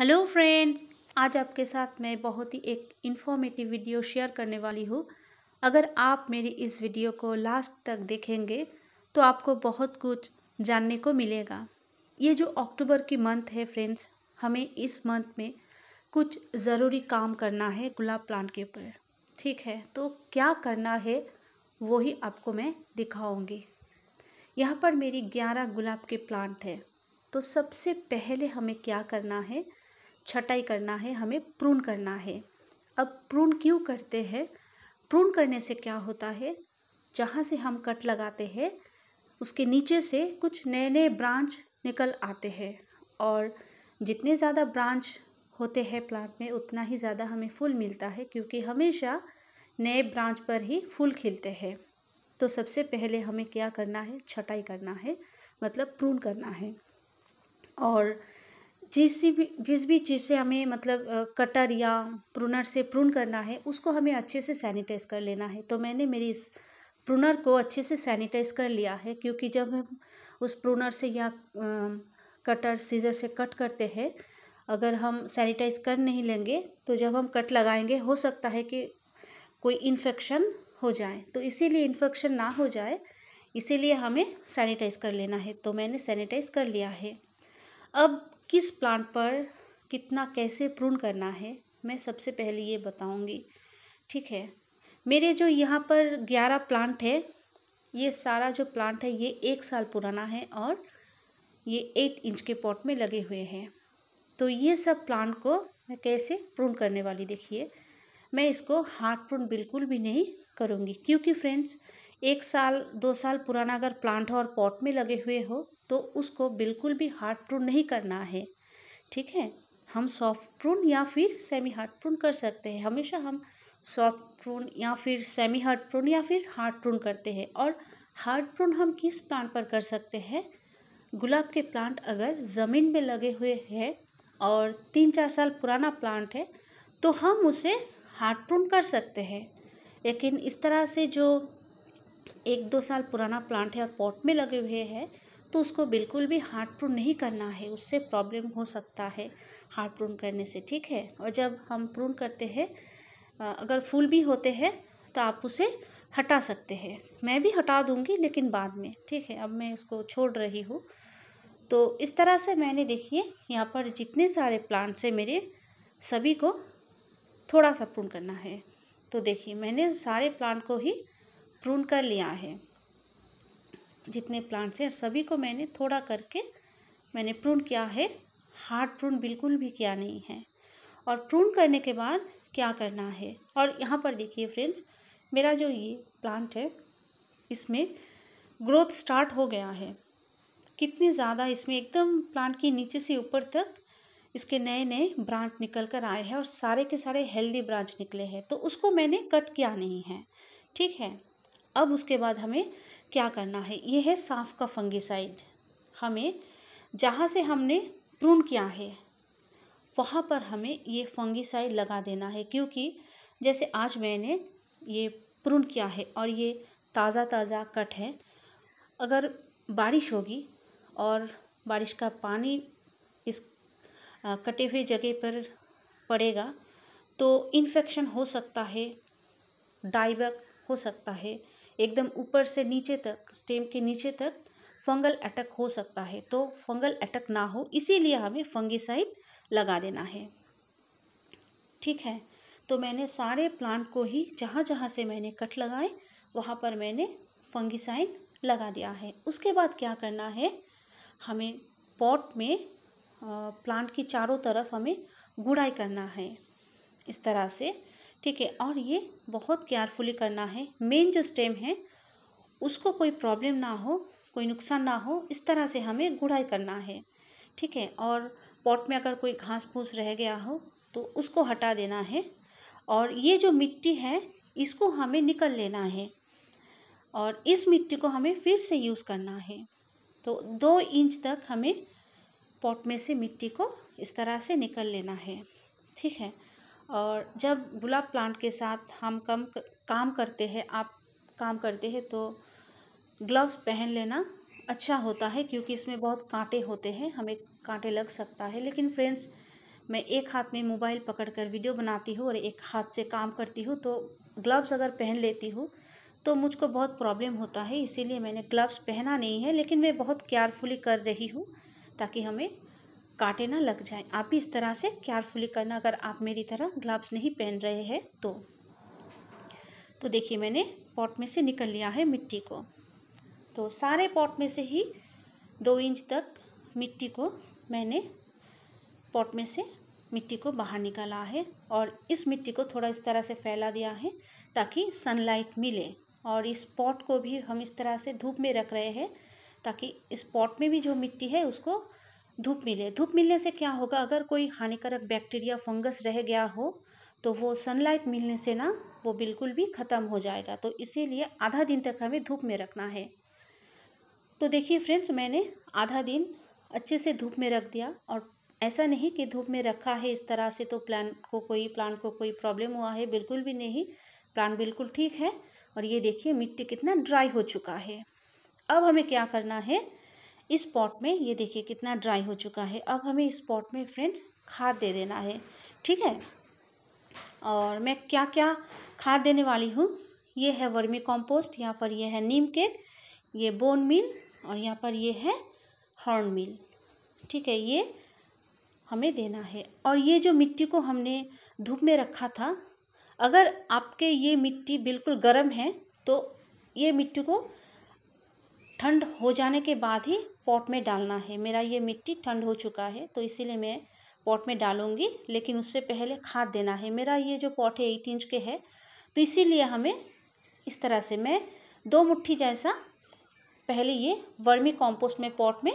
hello friends आज आपके साथ मैं बहुत ही एक इन्फॉर्मेटिव वीडियो शेयर करने वाली हूँ अगर आप मेरी इस वीडियो को लास्ट तक देखेंगे तो आपको बहुत कुछ जानने को मिलेगा ये जो अक्टूबर की मंथ है फ्रेंड्स हमें इस मंथ में कुछ ज़रूरी काम करना है गुलाब प्लांट के ऊपर ठीक है तो क्या करना है वो ही आपको मैं दिखाऊंगी यहाँ पर मेरी ग्यारह गुलाब के प्लांट है तो सबसे पहले हमें क्या करना है छटाई करना है हमें प्रून करना है अब प्रून क्यों करते हैं प्रून करने से क्या होता है जहाँ से हम कट लगाते हैं उसके नीचे से कुछ नए नए ब्रांच निकल आते हैं और जितने ज़्यादा ब्रांच होते हैं प्लांट में उतना ही ज़्यादा हमें फूल मिलता है क्योंकि हमेशा नए ब्रांच पर ही फूल खिलते हैं तो सबसे पहले हमें क्या करना है छटाई करना है मतलब प्रून करना है और जिस भी जिस भी चीज़ से हमें मतलब कटर या प्रूनर से प्रून करना है उसको हमें अच्छे से सैनिटाइज़ कर लेना है तो मैंने मेरी इस प्रूनर को अच्छे से सैनिटाइज़ कर लिया है क्योंकि जब हम उस प्रूनर से या कटर सीज़र से कट करते हैं अगर हम सैनिटाइज़ कर नहीं लेंगे तो जब हम कट लगाएंगे हो सकता है कि कोई इन्फेक्शन हो जाए तो इसीलिए इन्फेक्शन ना हो जाए इसीलिए हमें सैनिटाइज़ कर लेना है तो मैंने सैनिटाइज़ कर लिया है अब किस प्लांट पर कितना कैसे प्रून करना है मैं सबसे पहले ये बताऊँगी ठीक है मेरे जो यहाँ पर ग्यारह प्लांट है ये सारा जो प्लांट है ये एक साल पुराना है और ये एट इंच के पॉट में लगे हुए हैं तो ये सब प्लांट को मैं कैसे प्रून करने वाली देखिए मैं इसको हार्ड प्रून बिल्कुल भी नहीं करूँगी क्योंकि फ्रेंड्स एक साल दो साल पुराना अगर प्लांट हो और पॉट में लगे हुए हो तो उसको बिल्कुल भी हार्ड प्रून नहीं करना है ठीक है हम सॉफ्ट प्रून या फिर सेमी हार्ड प्रून कर सकते हैं हमेशा हम सॉफ्ट प्रून या फिर सेमी हार्ड प्रून या फिर हार्ड प्रून करते हैं और हार्ड प्रून हम किस प्लांट पर कर सकते हैं गुलाब के प्लांट अगर ज़मीन में लगे हुए हैं और तीन चार साल पुराना प्लांट है तो हम उसे हार्ड प्रून कर सकते हैं लेकिन इस तरह से जो एक दो साल पुराना प्लांट है और पॉट में लगे हुए हैं तो उसको बिल्कुल भी हार्ट प्रून नहीं करना है उससे प्रॉब्लम हो सकता है हार्ट प्रून करने से ठीक है और जब हम प्रून करते हैं अगर फूल भी होते हैं तो आप उसे हटा सकते हैं मैं भी हटा दूँगी लेकिन बाद में ठीक है अब मैं इसको छोड़ रही हूँ तो इस तरह से मैंने देखिए यहाँ पर जितने सारे प्लांट्स हैं मेरे सभी को थोड़ा सा प्रून करना है तो देखिए मैंने सारे प्लांट को ही प्रून कर लिया है जितने प्लांट्स हैं सभी को मैंने थोड़ा करके मैंने प्रून किया है हार्ड प्रून बिल्कुल भी किया नहीं है और प्रून करने के बाद क्या करना है और यहाँ पर देखिए फ्रेंड्स मेरा जो ये प्लांट है इसमें ग्रोथ स्टार्ट हो गया है कितने ज़्यादा इसमें एकदम प्लांट के नीचे से ऊपर तक इसके नए नए ब्रांच निकल कर आए हैं और सारे के सारे हेल्दी ब्रांच निकले हैं तो उसको मैंने कट किया नहीं है ठीक है अब उसके बाद हमें क्या करना है ये है साफ का फंगिसाइड हमें जहाँ से हमने प्रून किया है वहाँ पर हमें ये फंगिसाइड लगा देना है क्योंकि जैसे आज मैंने ये प्रून किया है और ये ताज़ा ताज़ा कट है अगर बारिश होगी और बारिश का पानी इस कटे हुए जगह पर पड़ेगा तो इन्फेक्शन हो सकता है डाइबक हो सकता है एकदम ऊपर से नीचे तक स्टेम के नीचे तक फंगल अटक हो सकता है तो फंगल अटक ना हो इसीलिए हमें फंगिसाइड लगा देना है ठीक है तो मैंने सारे प्लांट को ही जहाँ जहाँ से मैंने कट लगाए वहाँ पर मैंने फंगिसाइड लगा दिया है उसके बाद क्या करना है हमें पॉट में प्लांट की चारों तरफ हमें गुड़ाई करना है इस तरह से ठीक है और ये बहुत केयरफुली करना है मेन जो स्टेम है उसको कोई प्रॉब्लम ना हो कोई नुकसान ना हो इस तरह से हमें गुड़ाई करना है ठीक है और पॉट में अगर कोई घास फूस रह गया हो तो उसको हटा देना है और ये जो मिट्टी है इसको हमें निकल लेना है और इस मिट्टी को हमें फिर से यूज़ करना है तो दो इंच तक हमें पॉट में से मिट्टी को इस तरह से निकल लेना है ठीक है और जब गुलाब प्लांट के साथ हम कम काम करते हैं आप काम करते हैं तो ग्लव्स पहन लेना अच्छा होता है क्योंकि इसमें बहुत कांटे होते हैं हमें कांटे लग सकता है लेकिन फ्रेंड्स मैं एक हाथ में मोबाइल पकड़कर वीडियो बनाती हूँ और एक हाथ से काम करती हूँ तो ग्लव्स अगर पहन लेती हूँ तो मुझको बहुत प्रॉब्लम होता है इसीलिए मैंने ग्लव्स पहना नहीं है लेकिन मैं बहुत केयरफुली कर रही हूँ ताकि हमें कांटे ना लग जाए आप इस तरह से केयरफुली करना अगर आप मेरी तरह ग्लव्स नहीं पहन रहे हैं तो तो देखिए मैंने पॉट में से निकल लिया है मिट्टी को तो सारे पॉट में से ही दो इंच तक मिट्टी को मैंने पॉट में से मिट्टी को बाहर निकाला है और इस मिट्टी को थोड़ा इस तरह से फैला दिया है ताकि सनलाइट मिले और इस पॉट को भी हम इस तरह से धूप में रख रहे हैं ताकि इस पॉट में भी जो मिट्टी है उसको धूप मिले धूप मिलने से क्या होगा अगर कोई हानिकारक बैक्टीरिया फंगस रह गया हो तो वो सनलाइट मिलने से ना वो बिल्कुल भी ख़त्म हो जाएगा तो इसीलिए आधा दिन तक हमें धूप में रखना है तो देखिए फ्रेंड्स मैंने आधा दिन अच्छे से धूप में रख दिया और ऐसा नहीं कि धूप में रखा है इस तरह से तो प्लांट को कोई प्लांट को कोई प्रॉब्लम हुआ है बिल्कुल भी नहीं प्लांट बिल्कुल ठीक है और ये देखिए मिट्टी कितना ड्राई हो चुका है अब हमें क्या करना है इस पॉट में ये देखिए कितना ड्राई हो चुका है अब हमें इस पॉट में फ्रेंड्स खाद दे देना है ठीक है और मैं क्या क्या खाद देने वाली हूँ ये है वर्मी कॉम्पोस्ट यहाँ पर यह है नीम केक ये बोन मिल और यहाँ पर ये है हॉर्न मिल ठीक है ये हमें देना है और ये जो मिट्टी को हमने धूप में रखा था अगर आपके ये मिट्टी बिल्कुल गर्म है तो ये मिट्टी को ठंड हो जाने के बाद ही पॉट में डालना है मेरा ये मिट्टी ठंड हो चुका है तो इसीलिए मैं पॉट में डालूँगी लेकिन उससे पहले खाद देना है मेरा ये जो पॉट है एट इंच के है तो इसीलिए हमें इस तरह से मैं दो मुट्ठी जैसा पहले ये वर्मी कॉम्पोस्ट में पॉट में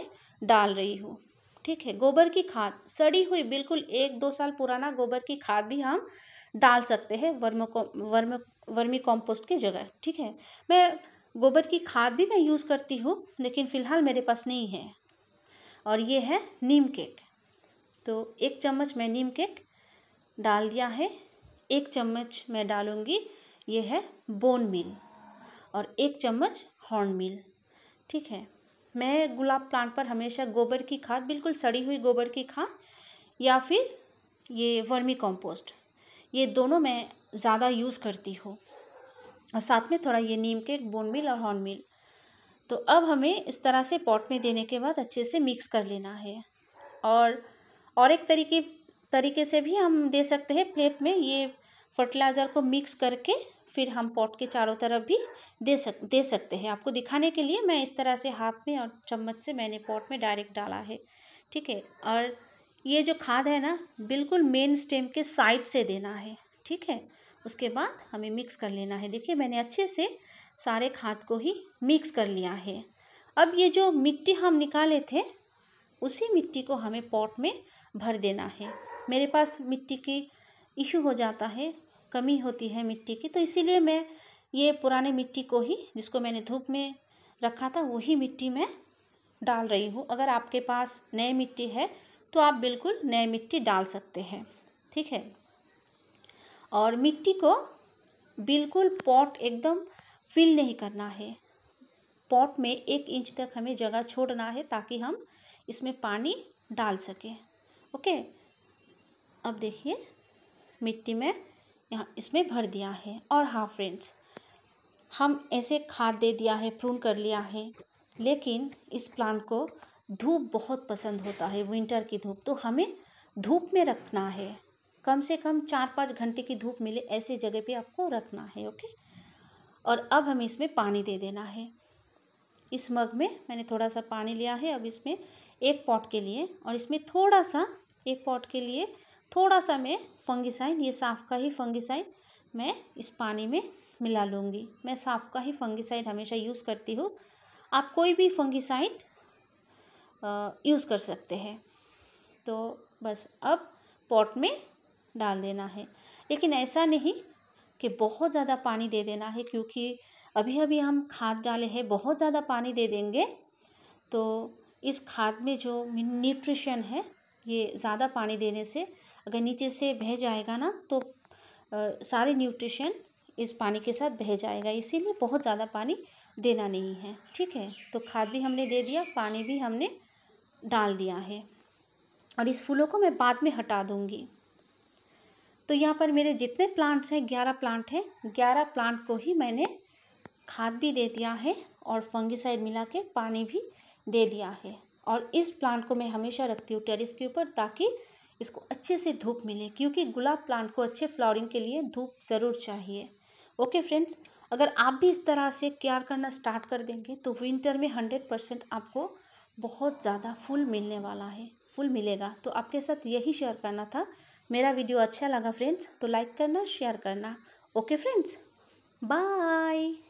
डाल रही हूँ ठीक है गोबर की खाद सड़ी हुई बिल्कुल एक दो साल पुराना गोबर की खाद भी हम डाल सकते हैं वर्मो वर्म वर्मी कॉम्पोस्ट की जगह ठीक है मैं गोबर की खाद भी मैं यूज़ करती हूँ लेकिन फ़िलहाल मेरे पास नहीं है और ये है नीम केक तो एक चम्मच मैं नीम केक डाल दिया है एक चम्मच मैं डालूँगी ये है बोन मिल और एक चम्मच हॉर्न मिल ठीक है मैं गुलाब प्लांट पर हमेशा गोबर की खाद बिल्कुल सड़ी हुई गोबर की खाद या फिर ये वर्मी कंपोस्ट ये दोनों मैं ज़्यादा यूज़ करती हूँ और साथ में थोड़ा ये नीम के बोन मिल और हॉर्न मिल तो अब हमें इस तरह से पॉट में देने के बाद अच्छे से मिक्स कर लेना है और और एक तरीके तरीके से भी हम दे सकते हैं प्लेट में ये फर्टिलाइज़र को मिक्स करके फिर हम पॉट के चारों तरफ भी दे सक दे सकते हैं आपको दिखाने के लिए मैं इस तरह से हाथ में और चम्मच से मैंने पॉट में डायरेक्ट डाला है ठीक है और ये जो खाद है ना बिल्कुल मेन स्टेम के साइड से देना है ठीक है उसके बाद हमें मिक्स कर लेना है देखिए मैंने अच्छे से सारे खाद को ही मिक्स कर लिया है अब ये जो मिट्टी हम निकाले थे उसी मिट्टी को हमें पॉट में भर देना है मेरे पास मिट्टी की इशू हो जाता है कमी होती है मिट्टी की तो इसीलिए मैं ये पुराने मिट्टी को ही जिसको मैंने धूप में रखा था वही मिट्टी मैं डाल रही हूँ अगर आपके पास नए मिट्टी है तो आप बिल्कुल नए मिट्टी डाल सकते हैं ठीक है और मिट्टी को बिल्कुल पॉट एकदम फिल नहीं करना है पॉट में एक इंच तक हमें जगह छोड़ना है ताकि हम इसमें पानी डाल सकें ओके अब देखिए मिट्टी में यहाँ इसमें भर दिया है और हाँ फ्रेंड्स हम ऐसे खाद दे दिया है प्रून कर लिया है लेकिन इस प्लांट को धूप बहुत पसंद होता है विंटर की धूप तो हमें धूप में रखना है कम से कम चार पाँच घंटे की धूप मिले ऐसे जगह पे आपको रखना है ओके और अब हमें इसमें पानी दे देना है इस मग में मैंने थोड़ा सा पानी लिया है अब इसमें एक पॉट के लिए और इसमें थोड़ा सा एक पॉट के लिए थोड़ा सा मैं फंगिसाइन ये साफ का ही फंगिसाइन मैं इस पानी में मिला लूँगी मैं साफ का ही फंगिसाइड हमेशा यूज़ करती हूँ आप कोई भी फंगिसाइड यूज़ कर सकते हैं तो बस अब पॉट में डाल देना है लेकिन ऐसा नहीं कि बहुत ज़्यादा पानी दे देना है क्योंकि अभी अभी हम खाद डाले हैं बहुत ज़्यादा पानी दे देंगे तो इस खाद में जो न्यूट्रिशन है ये ज़्यादा पानी देने से अगर नीचे से बह जाएगा ना तो सारे न्यूट्रिशन इस पानी के साथ बह जाएगा इसीलिए बहुत ज़्यादा पानी देना नहीं है ठीक है तो खाद भी हमने दे दिया पानी भी हमने डाल दिया है और इस फूलों को मैं बाद में हटा दूँगी तो यहाँ पर मेरे जितने प्लांट्स हैं ग्यारह प्लांट हैं ग्यारह प्लांट को ही मैंने खाद भी दे दिया है और फंगिसाइड मिला के पानी भी दे दिया है और इस प्लांट को मैं हमेशा रखती हूँ टेरिस के ऊपर ताकि इसको अच्छे से धूप मिले क्योंकि गुलाब प्लांट को अच्छे फ्लावरिंग के लिए धूप ज़रूर चाहिए ओके फ्रेंड्स अगर आप भी इस तरह से केयर करना स्टार्ट कर देंगे तो विंटर में हंड्रेड परसेंट आपको बहुत ज़्यादा फूल मिलने वाला है फूल मिलेगा तो आपके साथ यही शेयर करना था मेरा वीडियो अच्छा लगा फ्रेंड्स तो लाइक करना शेयर करना ओके फ्रेंड्स बाय